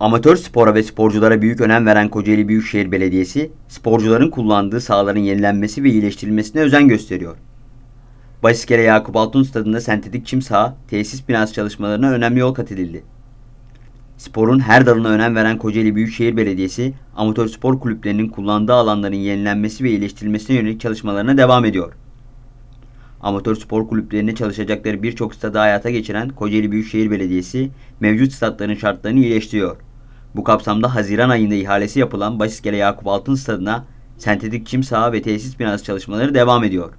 Amatör spora ve sporculara büyük önem veren Kocaeli Büyükşehir Belediyesi, sporcuların kullandığı sahaların yenilenmesi ve iyileştirilmesine özen gösteriyor. Basiskele Yakup Altun Stadında sentetik çim saha, tesis binası çalışmalarına önemli yol kat edildi. Sporun her dalına önem veren Kocaeli Büyükşehir Belediyesi, amatör spor kulüplerinin kullandığı alanların yenilenmesi ve iyileştirilmesine yönelik çalışmalarına devam ediyor. Amatör spor kulüplerine çalışacakları birçok stadı hayata geçiren Kocaeli Büyükşehir Belediyesi, mevcut statların şartlarını iyileştiriyor. Bu kapsamda Haziran ayında ihalesi yapılan Başiskele Yakup Altın Stadı'na sentetik çim saha ve tesis binası çalışmaları devam ediyor.